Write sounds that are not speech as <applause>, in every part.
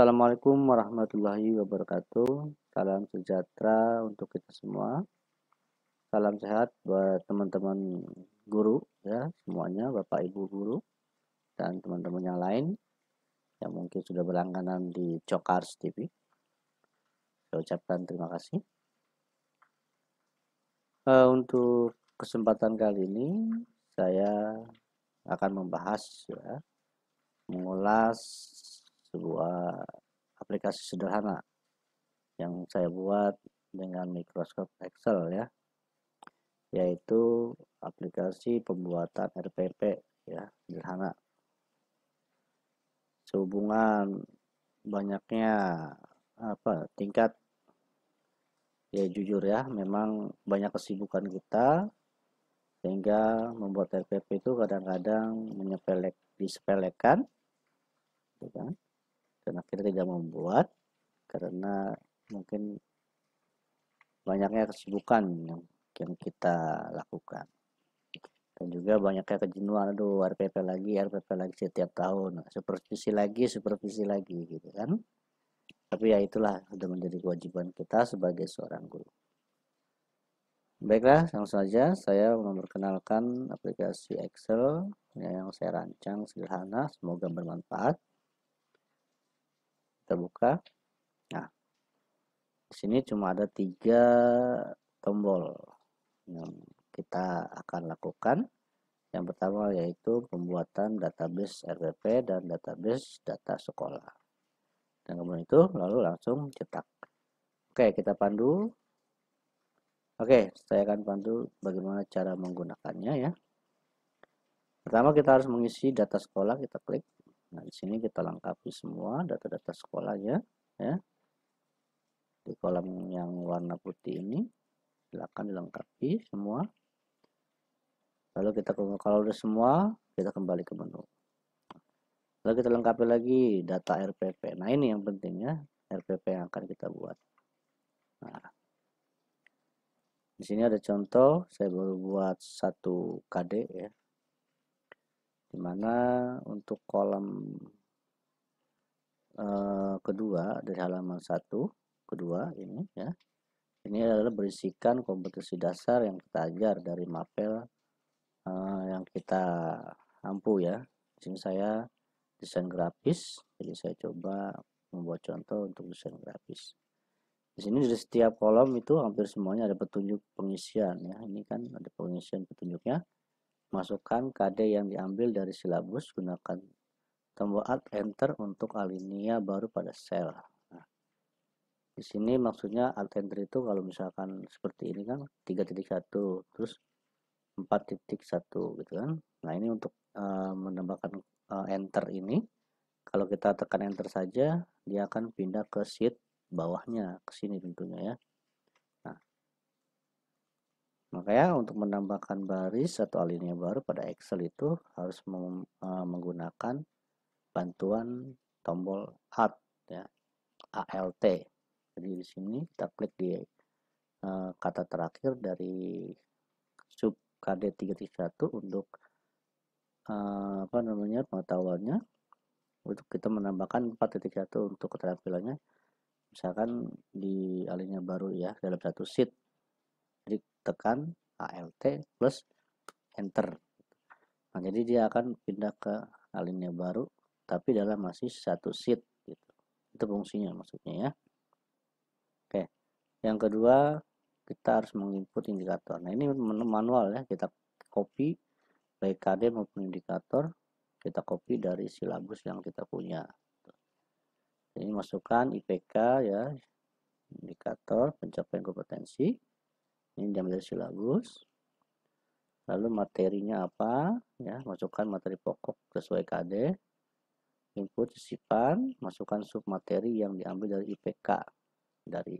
Assalamualaikum warahmatullahi wabarakatuh. Salam sejahtera untuk kita semua. Salam sehat buat teman-teman guru ya semuanya, Bapak Ibu guru dan teman-teman yang lain yang mungkin sudah berlangganan di Cokars TV. Saya ucapkan terima kasih. Uh, untuk kesempatan kali ini saya akan membahas ya, mengulas sebuah aplikasi sederhana yang saya buat dengan Microsoft Excel ya yaitu aplikasi pembuatan RPP ya sederhana sehubungan banyaknya apa tingkat ya jujur ya memang banyak kesibukan kita sehingga membuat RPP itu kadang-kadang menyepelek disepelekan gitu kan dan akhirnya tidak membuat karena mungkin banyaknya kesibukan yang, yang kita lakukan dan juga banyaknya kejenuhan aduh RPP lagi RPP lagi setiap tahun supervisi lagi supervisi lagi gitu kan tapi ya itulah sudah menjadi kewajiban kita sebagai seorang guru baiklah langsung saja saya memperkenalkan aplikasi Excel ya, yang saya rancang sederhana semoga bermanfaat kita buka nah di sini cuma ada tiga tombol yang kita akan lakukan yang pertama yaitu pembuatan database RPP dan database data sekolah dan kemudian itu lalu langsung cetak oke kita pandu Oke, saya akan pandu bagaimana cara menggunakannya ya. Pertama kita harus mengisi data sekolah, kita klik. Nah, di sini kita lengkapi semua data-data sekolahnya ya. Di kolom yang warna putih ini silakan dilengkapi semua. Lalu kita kalau udah semua, kita kembali ke menu. Lalu kita lengkapi lagi data RPP. Nah, ini yang penting ya, RPP yang akan kita buat. Nah, di sini ada contoh, saya baru buat satu KD ya, dimana untuk kolom uh, eh, kedua dari halaman satu kedua ini ya ini adalah berisikan kompetensi dasar yang kita ajar dari mapel uh, eh, yang kita ampu ya di sini saya desain grafis jadi saya coba membuat contoh untuk desain grafis di sini di setiap kolom itu hampir semuanya ada petunjuk pengisian ya ini kan ada pengisian petunjuknya Masukkan KD yang diambil dari silabus, gunakan tombol Alt Enter untuk alinea baru pada sel. Nah, di sini maksudnya Alt Enter itu kalau misalkan seperti ini kan 3.1 terus 4.1 gitu kan. Nah, ini untuk uh, menambahkan uh, Enter ini kalau kita tekan Enter saja dia akan pindah ke sheet bawahnya ke sini tentunya ya. Makanya untuk menambahkan baris atau alinea baru pada Excel itu harus eh, menggunakan bantuan tombol Alt ya. ALT. Jadi di sini kita klik di eh, kata terakhir dari sub KD 331 untuk uh, apa namanya pengetahuannya untuk kita menambahkan 4.1 untuk keterampilannya misalkan di alinea baru ya dalam satu sheet klik tekan alt plus enter nah jadi dia akan pindah ke alinea baru tapi dalam masih satu sheet gitu itu fungsinya maksudnya ya oke yang kedua kita harus menginput indikator nah ini manual ya kita copy baik KD maupun indikator kita copy dari silabus yang kita punya ini masukkan IPK ya indikator pencapaian kompetensi ini diambil dari silabus lalu materinya apa ya masukkan materi pokok sesuai KD input sisipan masukkan sub materi yang diambil dari IPK dari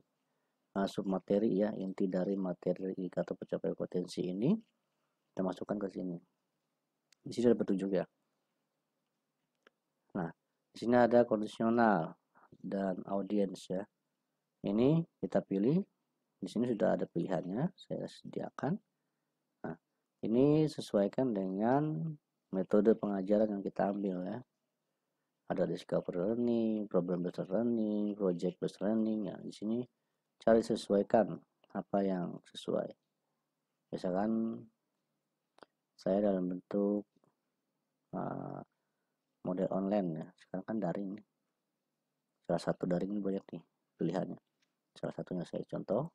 eh, sub materi ya inti dari materi atau pencapaian potensi ini kita masukkan ke sini di sini ada petunjuk ya nah di sini ada kondisional dan audiens ya ini kita pilih di sini sudah ada pilihannya saya sediakan nah ini sesuaikan dengan metode pengajaran yang kita ambil ya ada discover learning, problem based learning, project based learning ya di sini cari sesuaikan apa yang sesuai misalkan saya dalam bentuk uh, model online ya sekarang kan daring salah satu daring ini banyak nih pilihannya salah satunya saya contoh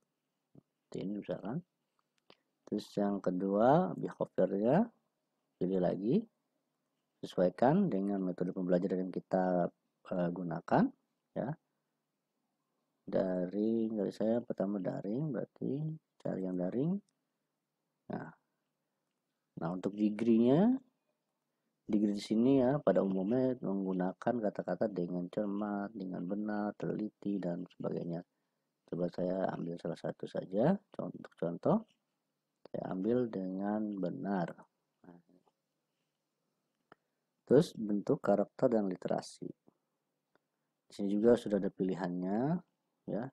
seperti ini misalkan terus yang kedua behaviornya pilih lagi sesuaikan dengan metode pembelajaran yang kita uh, gunakan ya daring dari saya pertama daring berarti cari yang daring nah nah untuk degree-nya degree di sini ya pada umumnya menggunakan kata-kata dengan cermat dengan benar teliti dan sebagainya coba saya ambil salah satu saja untuk contoh saya ambil dengan benar nah, terus bentuk karakter dan literasi di sini juga sudah ada pilihannya ya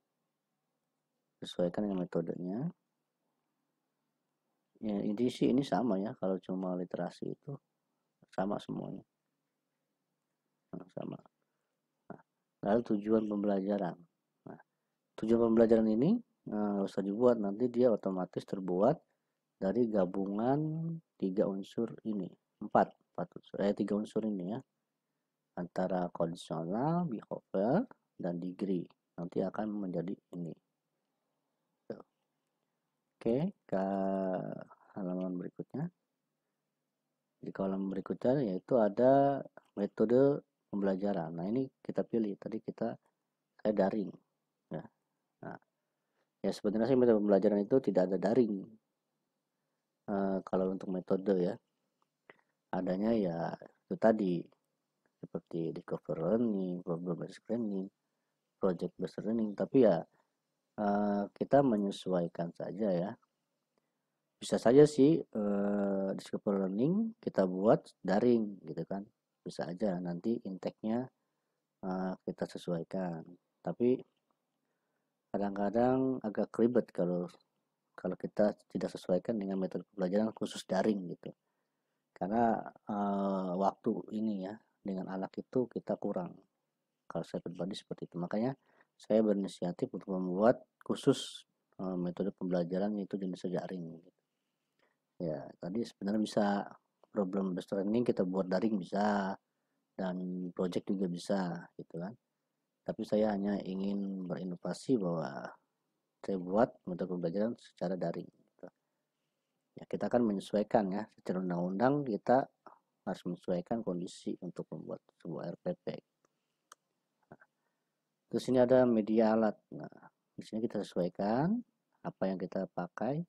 sesuaikan dengan metodenya ya ini sih ini sama ya kalau cuma literasi itu sama semuanya nah, sama nah, lalu tujuan pembelajaran tujuan pembelajaran ini eh, nggak usah dibuat nanti dia otomatis terbuat dari gabungan tiga unsur ini empat empat unsur eh tiga unsur ini ya antara kondisional behavior dan degree nanti akan menjadi ini oke ke halaman berikutnya di kolom berikutnya yaitu ada metode pembelajaran nah ini kita pilih tadi kita saya daring Nah, ya sebenarnya sih metode pembelajaran itu tidak ada daring. Uh, kalau untuk metode ya, adanya ya itu tadi seperti discover learning, problem based learning, project based learning. Tapi ya uh, kita menyesuaikan saja ya. Bisa saja sih uh, discover learning kita buat daring gitu kan. Bisa aja nanti intake-nya uh, kita sesuaikan. Tapi kadang-kadang agak ribet kalau kalau kita tidak sesuaikan dengan metode pembelajaran khusus daring gitu karena uh, waktu ini ya dengan anak itu kita kurang kalau saya pribadi seperti itu makanya saya berinisiatif untuk membuat khusus uh, metode pembelajaran itu jenis daring gitu. ya tadi sebenarnya bisa problem best learning kita buat daring bisa dan project juga bisa gitu kan tapi saya hanya ingin berinovasi bahwa saya buat metode pembelajaran secara daring gitu. ya kita akan menyesuaikan ya secara undang-undang kita harus menyesuaikan kondisi untuk membuat sebuah RPP nah, terus ini ada media alat nah di sini kita sesuaikan apa yang kita pakai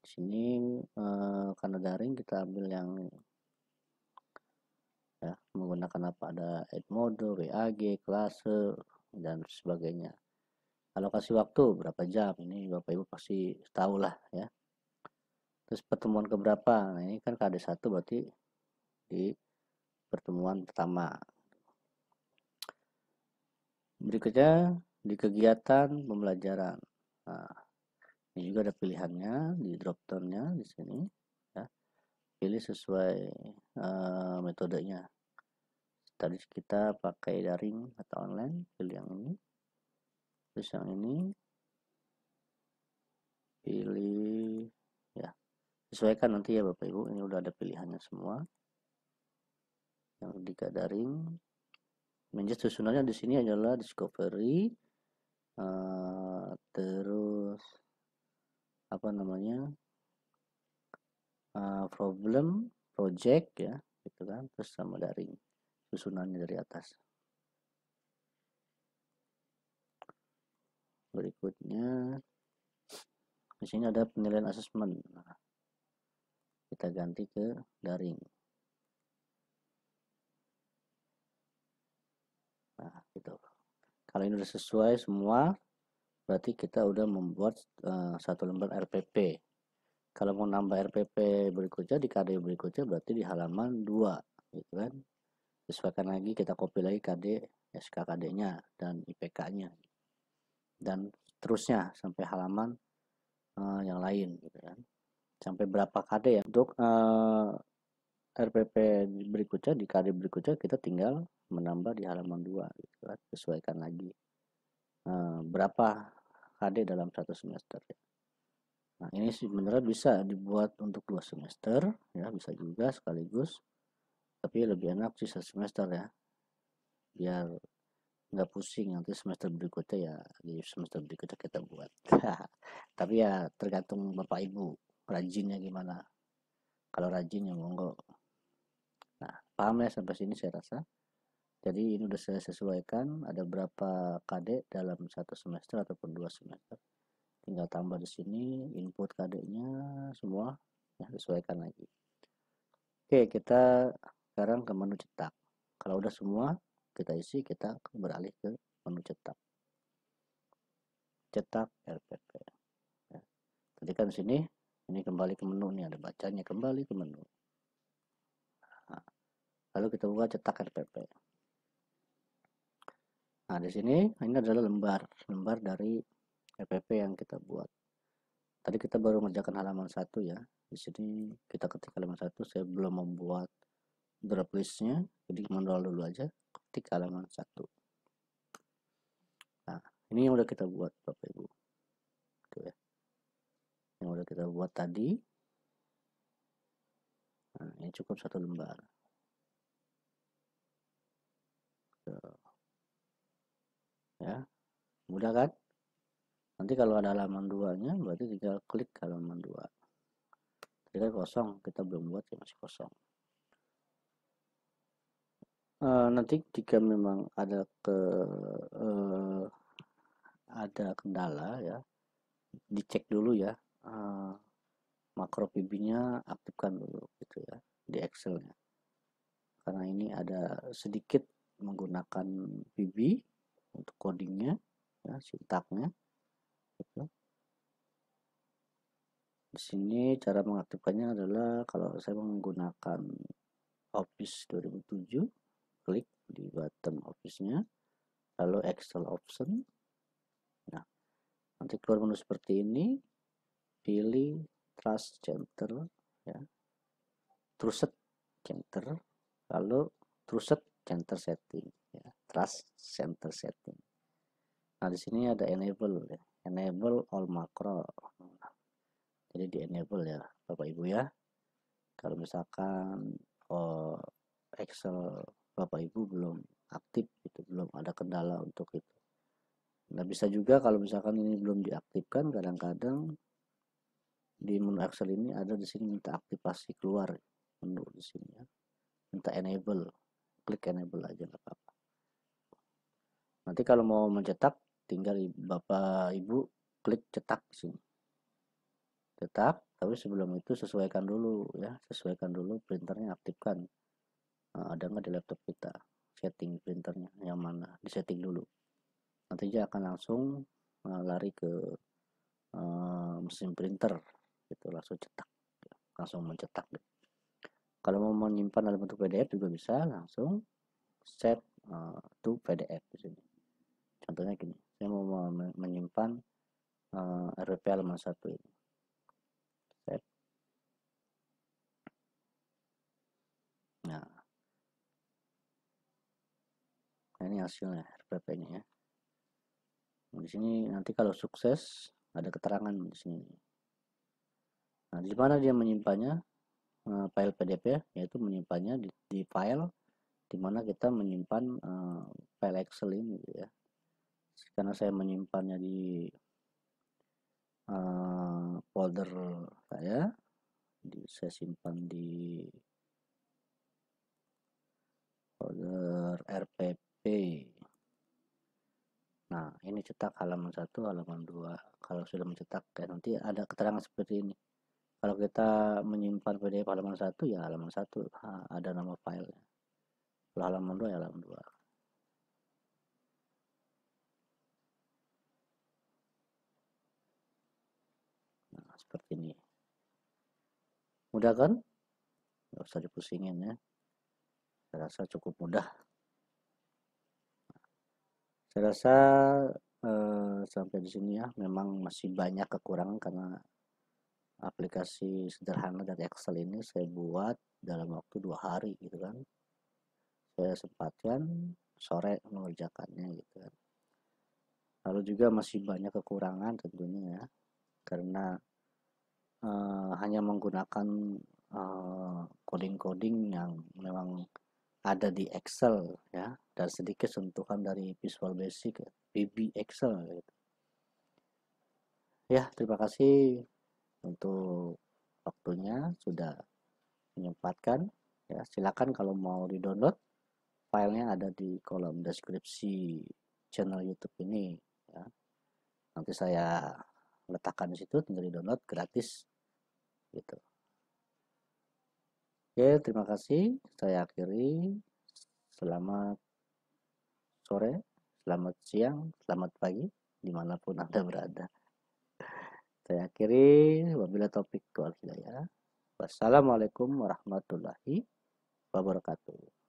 di sini eh, karena daring kita ambil yang ya, menggunakan apa ada add mode, WAG, klase dan sebagainya. Alokasi waktu berapa jam ini Bapak Ibu pasti tahu lah ya. Terus pertemuan keberapa? Nah ini kan kd satu berarti di pertemuan pertama. Berikutnya di kegiatan pembelajaran. Nah, ini juga ada pilihannya di drop downnya di sini pilih sesuai uh, metodenya tadi kita pakai daring atau online pilih yang ini terus yang ini pilih ya sesuaikan nanti ya bapak ibu ini udah ada pilihannya semua yang ketiga daring menjadi susunannya di sini adalah discovery uh, terus apa namanya Eh, problem project ya gitu kan terus sama daring susunannya dari atas berikutnya di sini ada penilaian asesmen nah, kita ganti ke daring nah gitu kalau ini sudah sesuai semua berarti kita udah membuat uh, satu lembar RPP kalau mau nambah RPP berikutnya di KD berikutnya berarti di halaman 2 gitu kan. Sesuaikan lagi kita copy lagi KD SKKD-nya dan IPK-nya dan terusnya sampai halaman uh, yang lain gitu kan. Sampai berapa KD ya? Untuk uh, eh, RPP berikutnya di KD berikutnya kita tinggal menambah di halaman 2 gitu kan. Sesuaikan lagi uh, berapa KD dalam satu semester ya. Nah, ini sebenarnya bisa dibuat untuk dua semester, ya bisa juga sekaligus, tapi lebih enak sisa semester ya, biar nggak pusing nanti semester berikutnya ya di semester berikutnya kita buat. <laughs> tapi ya tergantung bapak ibu rajinnya gimana. Kalau rajin ya monggo. Nah, paham ya sampai sini saya rasa. Jadi ini sudah saya sesuaikan ada berapa KD dalam satu semester ataupun dua semester tinggal tambah di sini input kadenya semua ya, sesuaikan lagi. Oke, kita sekarang ke menu cetak. Kalau udah semua kita isi, kita beralih ke menu cetak. Cetak RPP. Ya. Tadi kan sini ini kembali ke menu nih ada bacanya kembali ke menu. Nah, lalu kita buka cetak RPP. Nah, di sini ini adalah lembar, lembar dari PPP yang kita buat tadi kita baru mengerjakan halaman satu ya di sini kita ketik halaman satu saya belum membuat drop listnya jadi manual dulu aja ketik halaman satu nah ini yang udah kita buat bapak ibu itu ya yang udah kita buat tadi nah, ini cukup satu lembar ya mudah kan nanti kalau ada halaman duanya berarti tinggal klik halaman dua kita kosong kita belum buat ya masih kosong e, nanti jika memang ada ke e, ada kendala ya dicek dulu ya e, makro PB-nya aktifkan dulu gitu ya di Excel-nya. Karena ini ada sedikit menggunakan PB untuk codingnya, ya, sintaknya. Di sini cara mengaktifkannya adalah kalau saya menggunakan Office 2007, klik di button Office-nya, lalu Excel option. Nah, nanti keluar menu seperti ini, pilih Trust Center, ya, Trusted Center, lalu Trusted Center Setting, ya, Trust Center Setting. Nah, di sini ada Enable, ya enable all macro jadi di enable ya Bapak Ibu ya kalau misalkan oh, Excel Bapak Ibu belum aktif itu belum ada kendala untuk itu nah bisa juga kalau misalkan ini belum diaktifkan kadang-kadang di menu Excel ini ada di sini minta aktivasi keluar menu di sini ya minta enable klik enable aja nggak apa-apa nanti kalau mau mencetak tinggal Bapak Ibu klik cetak di sini. Cetak, tapi sebelum itu sesuaikan dulu ya, sesuaikan dulu printernya aktifkan. Nah, ada nggak di laptop kita? Setting printernya yang mana? di setting dulu. nanti dia akan langsung uh, lari ke uh, mesin printer itu langsung cetak langsung mencetak deh. kalau mau menyimpan dalam bentuk PDF juga bisa langsung set uh, to PDF di sini contohnya gini saya mau menyimpan uh, eh, RWP halaman 1 ini nah. nah ini hasilnya RPP nya ya nah, di sini nanti kalau sukses ada keterangan di sini nah di mana dia menyimpannya uh, file pdp ya, yaitu menyimpannya di, di file mana kita menyimpan uh, file Excel ini gitu ya karena saya menyimpannya di uh, folder saya di, saya simpan di folder rpp nah ini cetak halaman satu halaman dua kalau sudah mencetak ya nanti ada keterangan seperti ini kalau kita menyimpan pdf halaman satu ya halaman satu ada nama file kalau halaman dua ya halaman dua seperti ini mudah kan Gak usah dipusingin ya saya rasa cukup mudah saya rasa eh, sampai di sini ya memang masih banyak kekurangan karena aplikasi sederhana dari Excel ini saya buat dalam waktu dua hari gitu kan saya sempatkan sore mengerjakannya gitu kan lalu juga masih banyak kekurangan tentunya ya karena uh, hanya menggunakan eh, coding-coding uh, yang memang ada di Excel ya dan sedikit sentuhan dari Visual Basic BB Excel gitu. ya terima kasih untuk waktunya sudah menyempatkan ya silakan kalau mau di download filenya ada di kolom deskripsi channel YouTube ini ya nanti saya letakkan di situ tinggal di download gratis gitu oke terima kasih saya akhiri selamat sore selamat siang selamat pagi dimanapun anda berada saya akhiri wabila topik wal hidayah wassalamualaikum warahmatullahi wabarakatuh